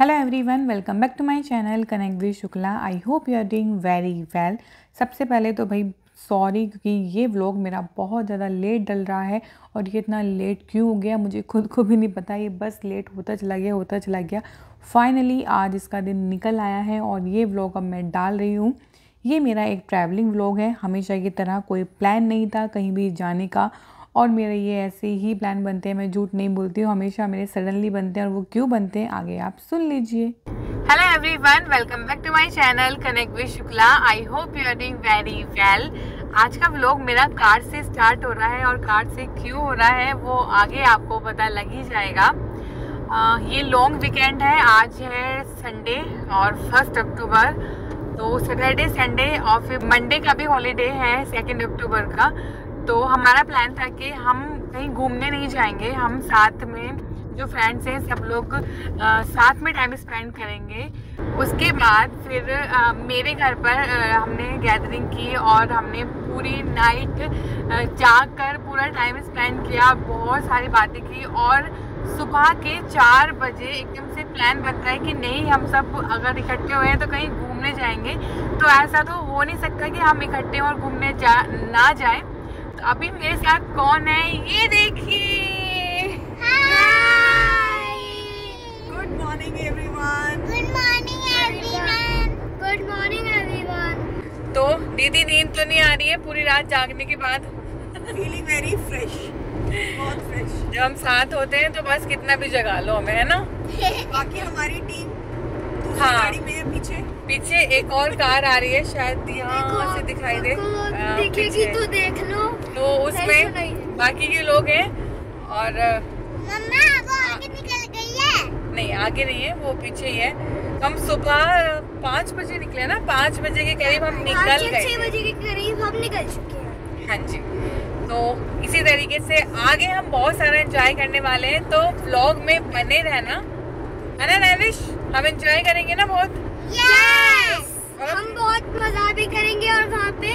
Hello everyone welcome back to my channel connect with Shukla I hope you are doing very well सबसे पहले तो भाई sorry क्योंकि ये व्लॉग मेरा बहुत ज़्यादा लेट डल रहा है और ये इतना लेट क्यों हो गया मुझे खुद को भी नहीं पता ये बस लेट होता चला गया होता चला गया फाइनली आज इसका दिन निकल आया है और ये व्लॉग अब मैं डाल रही हूँ ये मेरा एक ट्रैवलिंग व्लॉग है हमेशा की तरह कोई प्लान नहीं था कहीं भी जाने का और मेरे ये ऐसे ही प्लान बनते हैं मैं झूठ नहीं बोलती हूँ हमेशा मेरे सडनली बनते हैं और वो क्यों बनते हैं आगे आप सुन लीजिए hello everyone welcome back to my channel connect with Shukla I hope you are doing very well आज का व्लॉग मेरा कार से स्टार्ट हो रहा है और कार से क्यों हो रहा है वो आगे आपको पता लग ही जाएगा आ, ये लॉन्ग वीकेंड है आज है संडे और फर्स्ट अक्टूबर तो सैटरडे संडे और फिर मंडे का भी हॉलीडे है सेकेंड अक्टूबर का तो हमारा प्लान था कि हम कहीं घूमने नहीं जाएंगे हम साथ में जो फ्रेंड्स हैं सब लोग आ, साथ में टाइम स्पेंड करेंगे उसके बाद फिर आ, मेरे घर पर आ, हमने गैदरिंग की और हमने पूरी नाइट जाग कर पूरा टाइम स्पेंड किया बहुत सारी बातें की और सुबह के चार बजे एकदम से प्लान बनता है कि नहीं हम सब अगर इकट्ठे हुए हैं तो कहीं घूमने जाएंगे तो ऐसा तो हो नहीं सकता कि हम इकट्ठे और घूमने जा ना जाएं अभी मेरे साथ कौन है ये देखिए good morning everyone good morning everyone good morning everyone तो दीदी नींद तो नहीं आ रही है पूरी रात जागने के बाद फीलिंग वेरी फ्रेश बहुत फ्रेश जब हम साथ होते हैं तो बस कितना भी जगा लो हमें है ना बाकी हमारी टीम हाँ गाड़ी में पीछे पीछे एक और कार आ रही है शायद यहाँ से दिखाई दे दिखेगी तो देख लो तो उसमें बाकी के लोग हैं और मम्मा वो आगे निकल गई है नहीं आगे नहीं है वो पीछे ही है हम सुबह पाँच बजे निकले ना पाँच बजे के करीब हम निकल गए छह बजे के करीब हम निकल चुके हैं हाँ जी तो इसी तरीके से आगे हम बहुत सारा एंजॉय करने वाले हैं तो ब्लॉग में बने रहना है ना रविश हम एंजॉय करेंगे ना बहुत yes! और... हम बहुत मजा भी करेंगे और वहाँ पे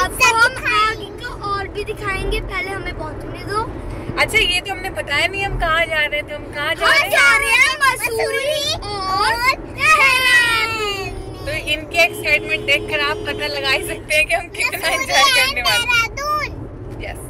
आपको हम आगे और भी दिखाएंगे पहले हमें पहुँचने दो अच्छा ये तो हमने बताया नहीं हम कहाँ जा रहे थे हम कहाँ जा, जा रहे हैं मसूरी और तो इनके एक्साइटमेंट देखकर आप पता लगा ही सकते हैं कि हम कितना एंजॉय करने वाले हैं यस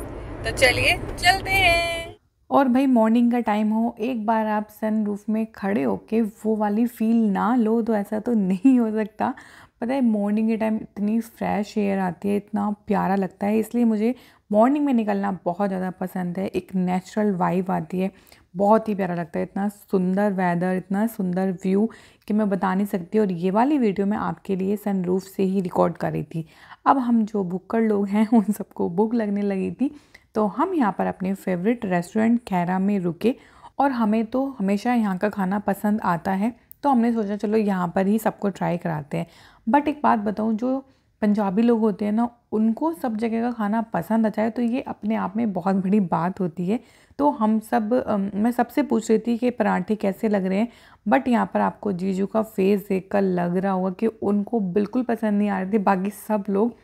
तो चलिए चलते हैं और भाई मॉर्निंग का टाइम हो एक बार आप सन रूफ में खड़े होके वो वाली फील ना लो तो ऐसा तो नहीं हो सकता पता है मॉर्निंग के टाइम इतनी फ्रेश एयर आती है इतना प्यारा लगता है इसलिए मुझे मॉर्निंग में निकलना बहुत ज़्यादा पसंद है एक नेचुरल वाइब आती है बहुत ही प्यारा लगता है इतना सुंदर वेदर इतना सुंदर व्यू कि मैं बता नहीं सकती और ये वाली वीडियो मैं आपके लिए रूफ से ही रिकॉर्ड कर रही थी अब हम जो बुक्कर लोग हैं उन सबको बुक लगने लगी थी तो हम यहाँ पर अपने फेवरेट रेस्टोरेंट खैरा में रुके और हमें तो हमेशा यहाँ का खाना पसंद आता है तो हमने सोचा चलो यहाँ पर ही सबको ट्राई कराते हैं बट एक बात बताऊँ जो पंजाबी लोग होते हैं ना उनको सब जगह का खाना पसंद आ जाए तो ये अपने आप में बहुत बड़ी बात होती है तो हम सब मैं सबसे पूछ रही थी कि पराठे कैसे लग रहे हैं बट यहाँ पर आपको जीजू का फेस देख कर लग रहा होगा कि उनको बिल्कुल पसंद नहीं आ रहे थे बाकी सब लोग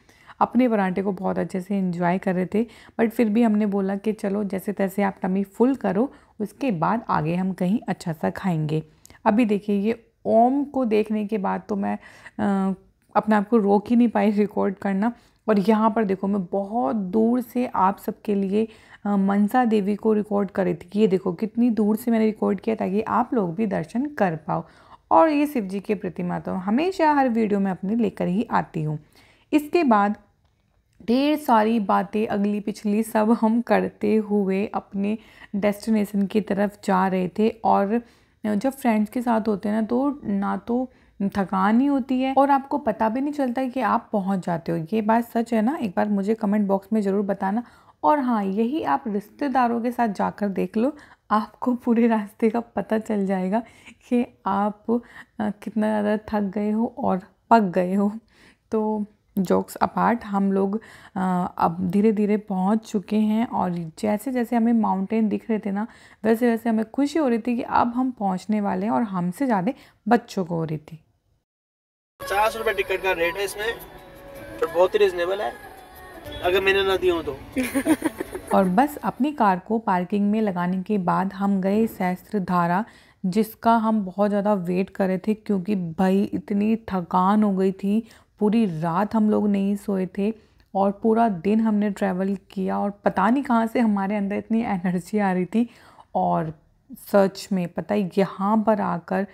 अपने पराठे को बहुत अच्छे से इंजॉय कर रहे थे बट फिर भी हमने बोला कि चलो जैसे तैसे आप टमी फुल करो उसके बाद आगे हम कहीं अच्छा सा खाएंगे अभी देखिए ये ओम को देखने के बाद तो मैं आ, अपने आप को रोक ही नहीं पाई रिकॉर्ड करना और यहाँ पर देखो मैं बहुत दूर से आप सबके लिए मनसा देवी को रिकॉर्ड कर रही थी ये देखो कितनी दूर से मैंने रिकॉर्ड किया ताकि आप लोग भी दर्शन कर पाओ और ये शिव जी की प्रतिमा तो हमेशा हर वीडियो में अपने लेकर ही आती हूँ इसके बाद ढेर सारी बातें अगली पिछली सब हम करते हुए अपने डेस्टिनेशन की तरफ जा रहे थे और जब फ्रेंड्स के साथ होते हैं ना तो ना तो थकान ही होती है और आपको पता भी नहीं चलता कि आप पहुंच जाते हो ये बात सच है ना एक बार मुझे कमेंट बॉक्स में ज़रूर बताना और हाँ यही आप रिश्तेदारों के साथ जाकर देख लो आपको पूरे रास्ते का पता चल जाएगा कि आप कितना ज़्यादा थक गए हो और पक गए हो तो जोक्स अपार्ट हम लोग अब धीरे धीरे पहुंच चुके हैं और जैसे जैसे हमें माउंटेन दिख रहे थे ना वैसे वैसे हमें खुशी हो रही थी कि अब हम पहुंचने वाले हैं और हमसे ज़्यादा बच्चों को हो रही थी पचास रुपये टिकट का रेट है इसमें पर बहुत ही रिजनेबल है अगर मैंने ना दिया तो और बस अपनी कार को पार्किंग में लगाने के बाद हम गए सहस्त्र धारा जिसका हम बहुत ज़्यादा वेट कर रहे थे क्योंकि भाई इतनी थकान हो गई थी पूरी रात हम लोग नहीं सोए थे और पूरा दिन हमने ट्रैवल किया और पता नहीं कहाँ से हमारे अंदर इतनी एनर्जी आ रही थी और सच में पता है यहाँ पर आकर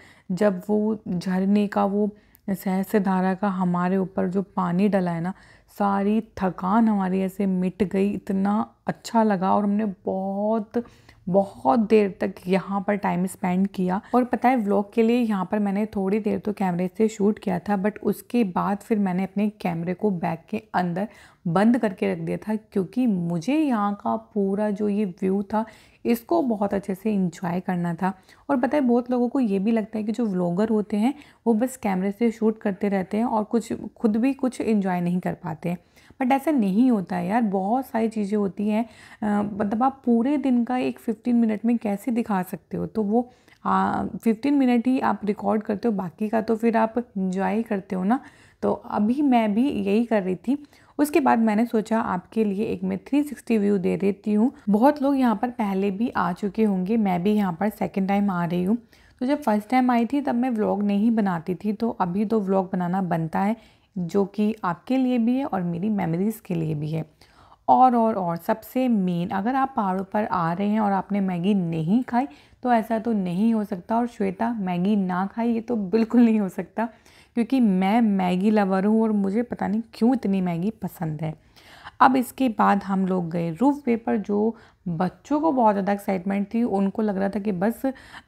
जब वो झरने का वो सहस धारा का हमारे ऊपर जो पानी डला है ना सारी थकान हमारी ऐसे मिट गई इतना अच्छा लगा और हमने बहुत बहुत देर तक यहाँ पर टाइम स्पेंड किया और पता है व्लॉग के लिए यहाँ पर मैंने थोड़ी देर तो कैमरे से शूट किया था बट उसके बाद फिर मैंने अपने कैमरे को बैग के अंदर बंद करके रख दिया था क्योंकि मुझे यहाँ का पूरा जो ये व्यू था इसको बहुत अच्छे से इंजॉय करना था और पता है बहुत लोगों को ये भी लगता है कि जो व्लॉगर होते हैं वो बस कैमरे से शूट करते रहते हैं और कुछ खुद भी कुछ इन्जॉय नहीं कर पाते हैं बट ऐसा नहीं होता है यार बहुत सारी चीज़ें होती हैं मतलब आप पूरे दिन का एक फिफ्टीन मिनट में कैसे दिखा सकते हो तो वो फिफ्टीन मिनट ही आप रिकॉर्ड करते हो बाकी का तो फिर आप इंजॉय करते हो ना तो अभी मैं भी यही कर रही थी उसके बाद मैंने सोचा आपके लिए एक मैं 360 व्यू दे देती हूँ बहुत लोग यहाँ पर पहले भी आ चुके होंगे मैं भी यहाँ पर सेकेंड टाइम आ रही हूँ तो जब फर्स्ट टाइम आई थी तब मैं व्लॉग नहीं बनाती थी तो अभी तो व्लॉग बनाना बनता है जो कि आपके लिए भी है और मेरी मेमोरीज़ के लिए भी है और और और सबसे मेन अगर आप पहाड़ों पर आ रहे हैं और आपने मैगी नहीं खाई तो ऐसा तो नहीं हो सकता और श्वेता मैगी ना खाई ये तो बिल्कुल नहीं हो सकता क्योंकि मैं मैगी लवर हूँ और मुझे पता नहीं क्यों इतनी मैगी पसंद है अब इसके बाद हम लोग गए रूफ वे पर जो बच्चों को बहुत ज़्यादा एक्साइटमेंट थी उनको लग रहा था कि बस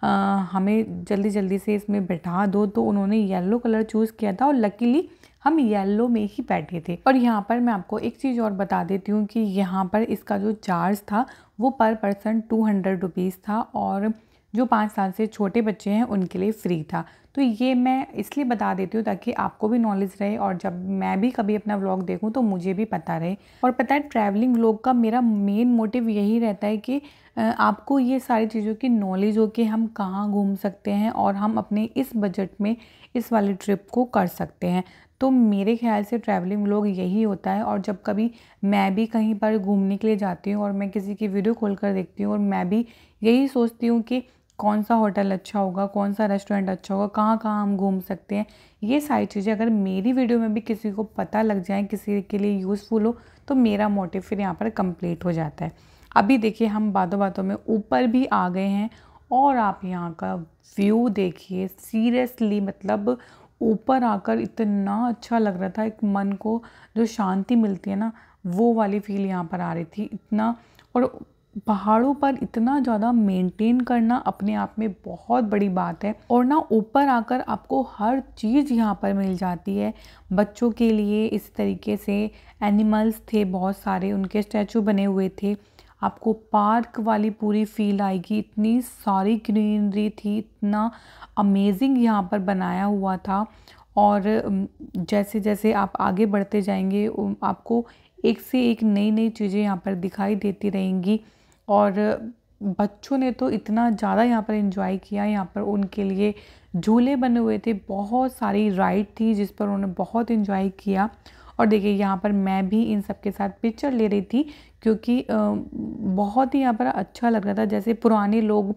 आ, हमें जल्दी जल्दी से इसमें बैठा दो तो उन्होंने येलो कलर चूज़ किया था और लकीली हम येलो में ही बैठे थे और यहाँ पर मैं आपको एक चीज़ और बता देती हूँ कि यहाँ पर इसका जो चार्ज था वो पर पर्सन टू हंड्रेड रुपीज़ था और जो पाँच साल से छोटे बच्चे हैं उनके लिए फ्री था तो ये मैं इसलिए बता देती हूँ ताकि आपको भी नॉलेज रहे और जब मैं भी कभी अपना व्लॉग देखूँ तो मुझे भी पता रहे और पता है ट्रैवलिंग व्लॉग का मेरा मेन मोटिव यही रहता है कि आपको ये सारी चीज़ों की नॉलेज हो कि हम कहाँ घूम सकते हैं और हम अपने इस बजट में इस वाली ट्रिप को कर सकते हैं तो मेरे ख्याल से ट्रैवलिंग लोग यही होता है और जब कभी मैं भी कहीं पर घूमने के लिए जाती हूँ और मैं किसी की वीडियो खोल कर देखती हूँ और मैं भी यही सोचती हूँ कि कौन सा होटल अच्छा होगा कौन सा रेस्टोरेंट अच्छा होगा कहाँ कहाँ हम घूम सकते हैं ये सारी चीज़ें अगर मेरी वीडियो में भी किसी को पता लग जाए किसी के लिए यूज़फुल हो तो मेरा मोटिव फिर यहाँ पर कंप्लीट हो जाता है अभी देखिए हम बातों बातों में ऊपर भी आ गए हैं और आप यहाँ का व्यू देखिए सीरियसली मतलब ऊपर आकर इतना अच्छा लग रहा था एक मन को जो शांति मिलती है ना वो वाली फील यहाँ पर आ रही थी इतना और पहाड़ों पर इतना ज़्यादा मेंटेन करना अपने आप में बहुत बड़ी बात है और ना ऊपर आकर आपको हर चीज़ यहाँ पर मिल जाती है बच्चों के लिए इस तरीके से एनिमल्स थे बहुत सारे उनके स्टैचू बने हुए थे आपको पार्क वाली पूरी फील आएगी इतनी सारी ग्रीनरी थी इतना अमेजिंग यहाँ पर बनाया हुआ था और जैसे जैसे आप आगे बढ़ते जाएंगे आपको एक से एक नई नई चीज़ें यहाँ पर दिखाई देती रहेंगी और बच्चों ने तो इतना ज़्यादा यहाँ पर इन्जॉय किया यहाँ पर उनके लिए झूले बने हुए थे बहुत सारी राइड थी जिस पर उन्होंने बहुत इन्जॉय किया और देखिए यहाँ पर मैं भी इन सब के साथ पिक्चर ले रही थी क्योंकि बहुत ही यहाँ पर अच्छा लग रहा था जैसे पुराने लोग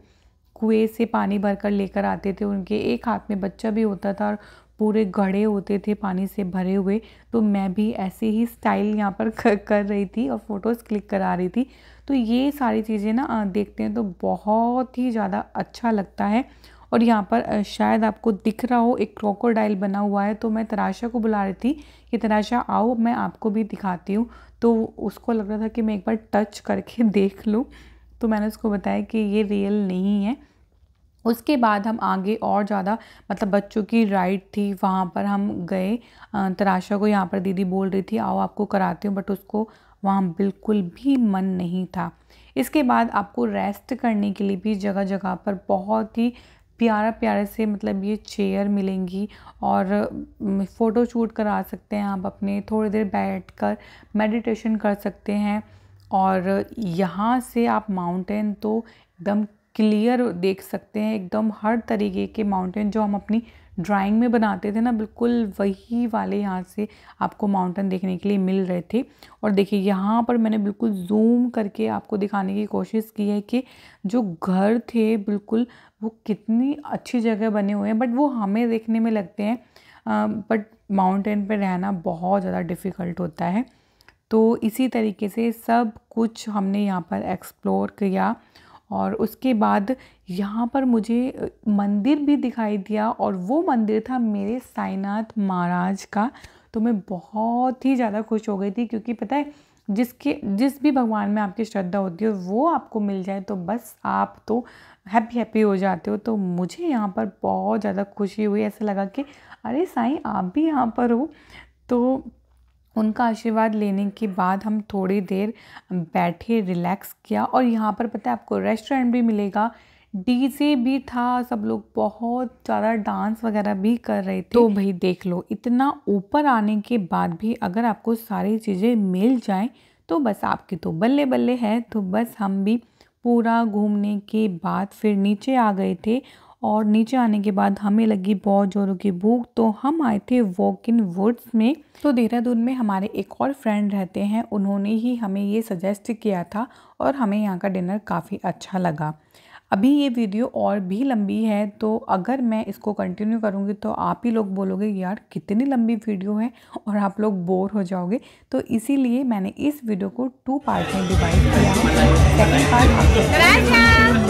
कुएं से पानी भरकर लेकर आते थे उनके एक हाथ में बच्चा भी होता था और पूरे घड़े होते थे पानी से भरे हुए तो मैं भी ऐसे ही स्टाइल यहाँ पर कर, कर रही थी और फ़ोटोज़ क्लिक करा रही थी तो ये सारी चीज़ें ना देखते हैं तो बहुत ही ज़्यादा अच्छा लगता है और यहाँ पर शायद आपको दिख रहा हो एक क्रोकोडाइल बना हुआ है तो मैं तराशा को बुला रही थी कि तराशा आओ मैं आपको भी दिखाती हूँ तो उसको लग रहा था कि मैं एक बार टच करके देख लूँ तो मैंने उसको बताया कि ये रियल नहीं है उसके बाद हम आगे और ज़्यादा मतलब बच्चों की राइड थी वहाँ पर हम गए तराशा को यहाँ पर दीदी बोल रही थी आओ आपको कराती हूँ बट उसको वहाँ बिल्कुल भी मन नहीं था इसके बाद आपको रेस्ट करने के लिए भी जगह जगह पर बहुत ही प्यारा प्यारे से मतलब ये चेयर मिलेंगी और फ़ोटो शूट करा सकते हैं आप अपने थोड़ी देर बैठ कर मेडिटेशन कर सकते हैं और यहाँ से आप माउंटेन तो एकदम क्लियर देख सकते हैं एकदम हर तरीके के माउंटेन जो हम अपनी ड्राइंग में बनाते थे ना बिल्कुल वही वाले यहाँ से आपको माउंटेन देखने के लिए मिल रहे थे और देखिए यहाँ पर मैंने बिल्कुल जूम करके आपको दिखाने की कोशिश की है कि जो घर थे बिल्कुल वो कितनी अच्छी जगह बने हुए हैं बट वो हमें देखने में लगते हैं बट माउंटेन पे रहना बहुत ज़्यादा डिफ़िकल्ट होता है तो इसी तरीके से सब कुछ हमने यहाँ पर एक्सप्लोर किया और उसके बाद यहाँ पर मुझे मंदिर भी दिखाई दिया और वो मंदिर था मेरे साईनाथ महाराज का तो मैं बहुत ही ज़्यादा खुश हो गई थी क्योंकि पता है जिसके जिस भी भगवान में आपकी श्रद्धा होती है हो, वो आपको मिल जाए तो बस आप तो हैप्पी हैप्पी हो जाते हो तो मुझे यहाँ पर बहुत ज़्यादा खुशी हुई ऐसा लगा कि अरे साईं आप भी यहाँ पर हो तो उनका आशीर्वाद लेने के बाद हम थोड़ी देर बैठे रिलैक्स किया और यहाँ पर पता है आपको रेस्टोरेंट भी मिलेगा डीजे भी था सब लोग बहुत ज़्यादा डांस वगैरह भी कर रहे थे तो भाई देख लो इतना ऊपर आने के बाद भी अगर आपको सारी चीज़ें मिल जाएं तो बस आपकी तो बल्ले बल्ले है तो बस हम भी पूरा घूमने के बाद फिर नीचे आ गए थे और नीचे आने के बाद हमें लगी बहुत जोरों की भूख तो हम आए थे वॉक इन वुड्स में तो देहरादून में हमारे एक और फ्रेंड रहते हैं उन्होंने ही हमें ये सजेस्ट किया था और हमें यहाँ का डिनर काफ़ी अच्छा लगा अभी ये वीडियो और भी लंबी है तो अगर मैं इसको कंटिन्यू करूँगी तो आप ही लोग बोलोगे यार कितनी लंबी वीडियो है और आप लोग बोर हो जाओगे तो इसीलिए मैंने इस वीडियो को टू पार्ट में डिवाइड किया सेकंड पार्ट